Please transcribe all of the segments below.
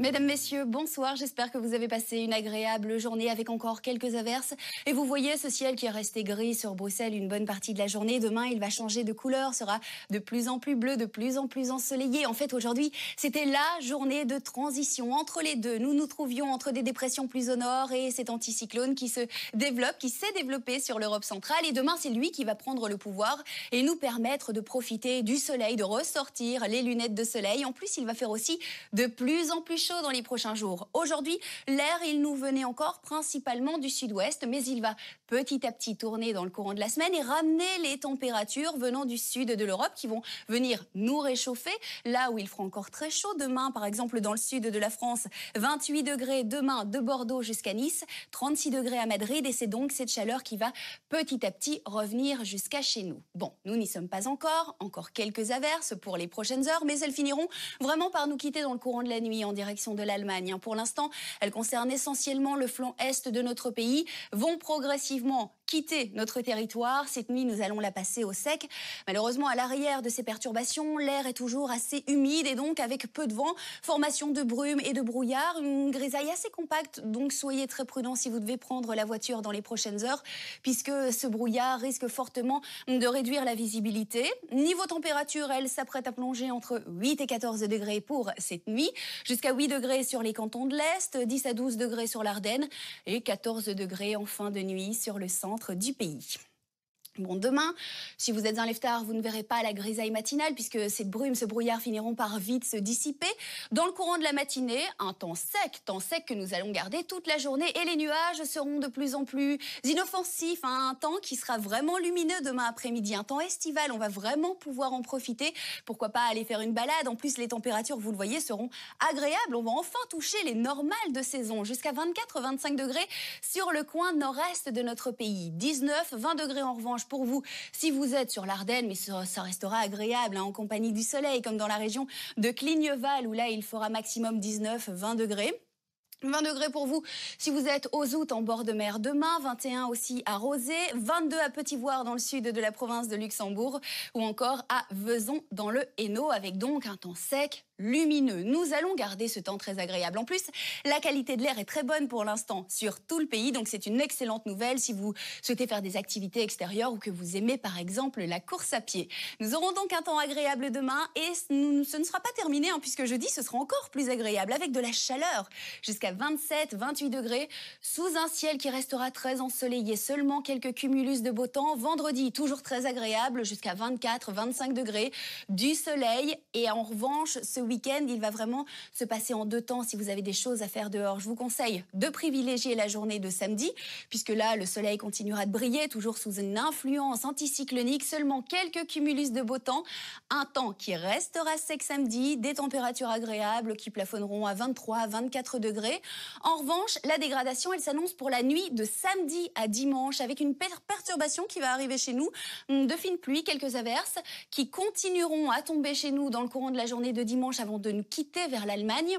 Mesdames, Messieurs, bonsoir. J'espère que vous avez passé une agréable journée avec encore quelques averses. Et vous voyez ce ciel qui est resté gris sur Bruxelles une bonne partie de la journée. Demain, il va changer de couleur, sera de plus en plus bleu, de plus en plus ensoleillé. En fait, aujourd'hui, c'était la journée de transition entre les deux. Nous nous trouvions entre des dépressions plus au nord et cet anticyclone qui se développe, qui s'est développé sur l'Europe centrale. Et demain, c'est lui qui va prendre le pouvoir et nous permettre de profiter du soleil, de ressortir les lunettes de soleil. En plus, il va faire aussi de plus en plus chaud dans les prochains jours. Aujourd'hui, l'air, il nous venait encore principalement du sud-ouest, mais il va petit à petit tourner dans le courant de la semaine et ramener les températures venant du sud de l'Europe qui vont venir nous réchauffer là où il fera encore très chaud demain, par exemple dans le sud de la France, 28 degrés demain de Bordeaux jusqu'à Nice, 36 degrés à Madrid et c'est donc cette chaleur qui va petit à petit revenir jusqu'à chez nous. Bon, nous n'y sommes pas encore, encore quelques averses pour les prochaines heures, mais elles finiront vraiment par nous quitter dans le courant de la nuit en direct de l'Allemagne. Hein. Pour l'instant, elles concernent essentiellement le flanc est de notre pays, vont progressivement quitter notre territoire. Cette nuit, nous allons la passer au sec. Malheureusement, à l'arrière de ces perturbations, l'air est toujours assez humide et donc avec peu de vent, formation de brume et de brouillard, une grisaille assez compacte. Donc soyez très prudents si vous devez prendre la voiture dans les prochaines heures, puisque ce brouillard risque fortement de réduire la visibilité. Niveau température, elle s'apprête à plonger entre 8 et 14 degrés pour cette nuit, jusqu'à 8 degrés sur les cantons de l'Est, 10 à 12 degrés sur l'Ardenne et 14 degrés en fin de nuit sur le centre centre du pays. Bon, demain, si vous êtes un leftard, vous ne verrez pas la grisaille matinale puisque cette brume, ce brouillard finiront par vite se dissiper. Dans le courant de la matinée, un temps sec, temps sec que nous allons garder toute la journée et les nuages seront de plus en plus inoffensifs. un temps qui sera vraiment lumineux demain après-midi, un temps estival. On va vraiment pouvoir en profiter. Pourquoi pas aller faire une balade En plus, les températures, vous le voyez, seront agréables. On va enfin toucher les normales de saison, jusqu'à 24-25 degrés sur le coin nord-est de notre pays. 19-20 degrés en revanche pour vous. Si vous êtes sur l'Ardenne, mais ça restera agréable hein, en compagnie du soleil, comme dans la région de Cligneval, où là, il fera maximum 19-20 degrés. 20 degrés pour vous si vous êtes aux août en bord de mer demain, 21 aussi à Rosé, 22 à petit voire dans le sud de la province de Luxembourg ou encore à Vezon dans le Hainaut avec donc un temps sec, lumineux. Nous allons garder ce temps très agréable. En plus, la qualité de l'air est très bonne pour l'instant sur tout le pays, donc c'est une excellente nouvelle si vous souhaitez faire des activités extérieures ou que vous aimez par exemple la course à pied. Nous aurons donc un temps agréable demain et ce ne sera pas terminé hein, puisque jeudi ce sera encore plus agréable avec de la chaleur jusqu'à 27-28 degrés sous un ciel qui restera très ensoleillé, seulement quelques cumulus de beau temps. Vendredi toujours très agréable jusqu'à 24-25 degrés, du soleil et en revanche ce week-end, il va vraiment se passer en deux temps si vous avez des choses à faire dehors. Je vous conseille de privilégier la journée de samedi, puisque là, le soleil continuera de briller, toujours sous une influence anticyclonique, seulement quelques cumulus de beau temps, un temps qui restera sec samedi, des températures agréables qui plafonneront à 23 24 degrés. En revanche, la dégradation, elle s'annonce pour la nuit de samedi à dimanche, avec une perturbation qui va arriver chez nous, hum, de fines pluies, quelques averses, qui continueront à tomber chez nous dans le courant de la journée de dimanche avant de nous quitter vers l'Allemagne.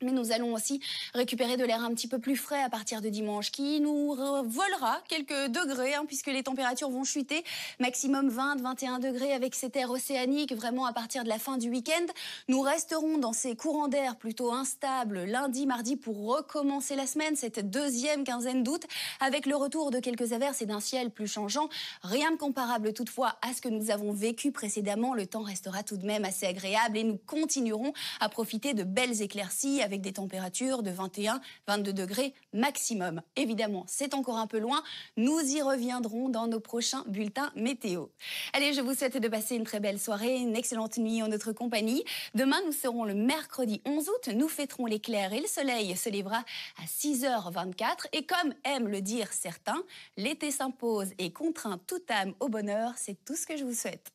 Mais nous allons aussi récupérer de l'air un petit peu plus frais à partir de dimanche, qui nous volera quelques degrés, hein, puisque les températures vont chuter, maximum 20-21 degrés avec cet air océanique, vraiment à partir de la fin du week-end. Nous resterons dans ces courants d'air plutôt instables lundi, mardi, pour recommencer la semaine, cette deuxième quinzaine d'août, avec le retour de quelques averses et d'un ciel plus changeant. Rien de comparable toutefois à ce que nous avons vécu précédemment. Le temps restera tout de même assez agréable et nous continuerons à profiter de belles éclaircies avec des températures de 21, 22 degrés maximum. Évidemment, c'est encore un peu loin. Nous y reviendrons dans nos prochains bulletins météo. Allez, je vous souhaite de passer une très belle soirée, une excellente nuit en notre compagnie. Demain, nous serons le mercredi 11 août. Nous fêterons l'éclair et le soleil se lèvera à 6h24. Et comme aiment le dire certains, l'été s'impose et contraint toute âme au bonheur. C'est tout ce que je vous souhaite.